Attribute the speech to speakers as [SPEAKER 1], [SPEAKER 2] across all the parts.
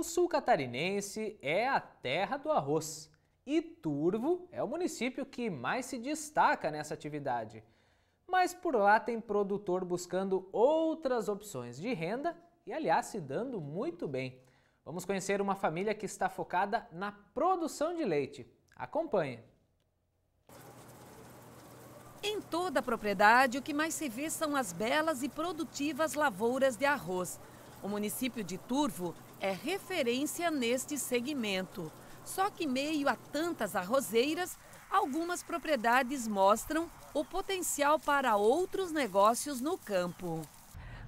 [SPEAKER 1] O sul catarinense é a terra do arroz e Turvo é o município que mais se destaca nessa atividade. Mas por lá tem produtor buscando outras opções de renda e, aliás, se dando muito bem. Vamos conhecer uma família que está focada na produção de leite. Acompanhe! Em toda a propriedade, o que mais se vê são as belas e produtivas lavouras de arroz. O município de Turvo é referência neste segmento. Só que, meio a tantas arrozeiras, algumas propriedades mostram o potencial para outros negócios no campo.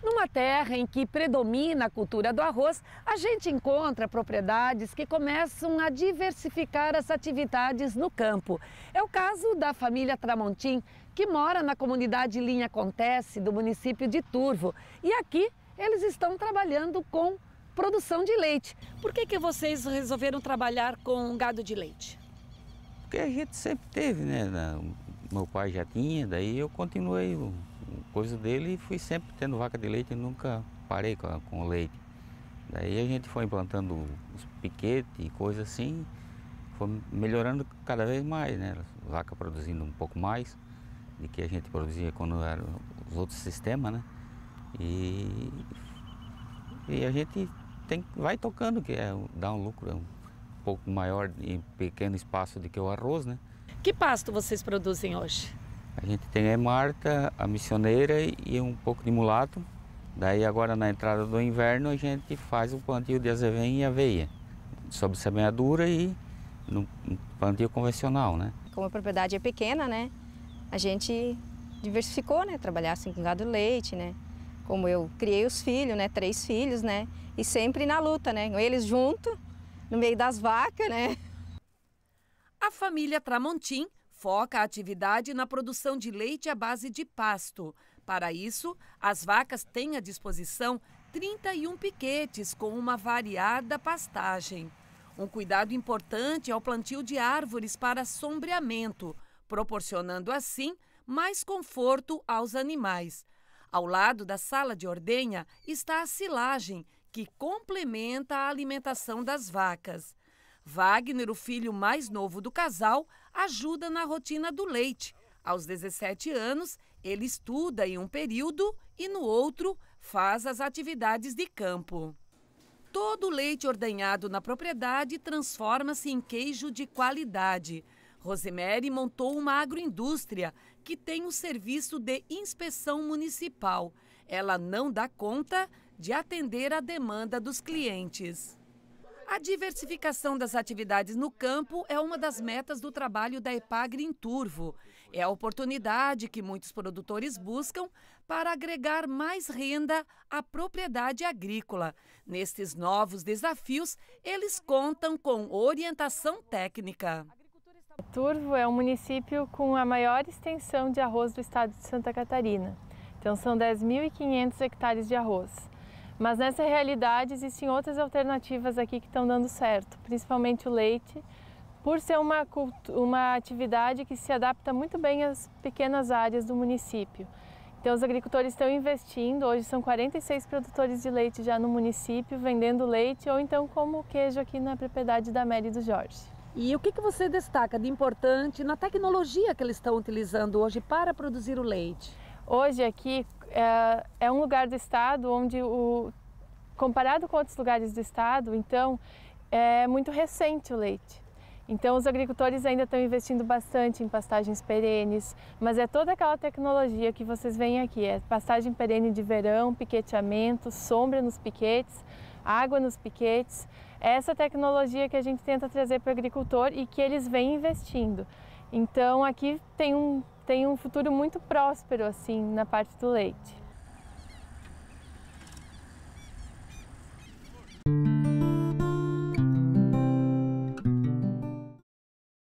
[SPEAKER 1] Numa terra em que predomina a cultura do arroz, a gente encontra propriedades que começam a diversificar as atividades no campo. É o caso da família Tramontim, que mora na comunidade Linha Acontece, do município de Turvo. E aqui eles estão trabalhando com produção de leite. Por que, que vocês resolveram trabalhar com gado de leite?
[SPEAKER 2] Porque a gente sempre teve, né? Meu pai já tinha, daí eu continuei o coisa dele e fui sempre tendo vaca de leite, e nunca parei com, com leite. Daí a gente foi implantando os piquetes e coisas assim, foi melhorando cada vez mais, né? Vaca produzindo um pouco mais do que a gente produzia quando eram os outros sistemas, né? E, e a gente tem, vai tocando, que é, dá um lucro é um pouco maior em pequeno espaço do que o arroz, né?
[SPEAKER 1] Que pasto vocês produzem hoje?
[SPEAKER 2] A gente tem a é Marta, a missioneira e um pouco de mulato. Daí agora na entrada do inverno a gente faz o plantio de azevém e aveia, sob semeadura e no plantio convencional, né? Como a propriedade é pequena, né? A gente diversificou, né? Trabalhar assim com gado leite, né? como eu criei os filhos, né, três filhos, né, e sempre na luta, né, eles junto, no meio das vacas, né.
[SPEAKER 1] A família Tramontim foca a atividade na produção de leite à base de pasto. Para isso, as vacas têm à disposição 31 piquetes com uma variada pastagem. Um cuidado importante é o plantio de árvores para sombreamento, proporcionando assim mais conforto aos animais. Ao lado da sala de ordenha está a silagem, que complementa a alimentação das vacas. Wagner, o filho mais novo do casal, ajuda na rotina do leite. Aos 17 anos, ele estuda em um período e no outro faz as atividades de campo. Todo o leite ordenhado na propriedade transforma-se em queijo de qualidade. Rosemary montou uma agroindústria que tem o um serviço de inspeção municipal. Ela não dá conta de atender a demanda dos clientes. A diversificação das atividades no campo é uma das metas do trabalho da Epagre em Turvo. É a oportunidade que muitos produtores buscam para agregar mais renda à propriedade agrícola. Nestes novos desafios, eles contam com orientação técnica.
[SPEAKER 3] Turvo é o um município com a maior extensão de arroz do estado de Santa Catarina. Então são 10.500 hectares de arroz. Mas nessa realidade existem outras alternativas aqui que estão dando certo, principalmente o leite, por ser uma, uma atividade que se adapta muito bem às pequenas áreas do município. Então os agricultores estão investindo, hoje são 46 produtores de leite já no município, vendendo leite ou então como queijo aqui na propriedade da Mary do Jorge. E o que, que você destaca de importante na tecnologia que eles estão utilizando hoje para produzir o leite? Hoje aqui é, é um lugar do estado onde, o, comparado com outros lugares do estado, então é muito recente o leite. Então os agricultores ainda estão investindo bastante em pastagens perenes, mas é toda aquela tecnologia que vocês veem aqui, é pastagem perene de verão, piqueteamento, sombra nos piquetes, água nos piquetes, essa tecnologia que a gente tenta trazer para o agricultor e que eles vêm investindo. Então aqui tem um, tem um futuro muito próspero assim na parte do leite.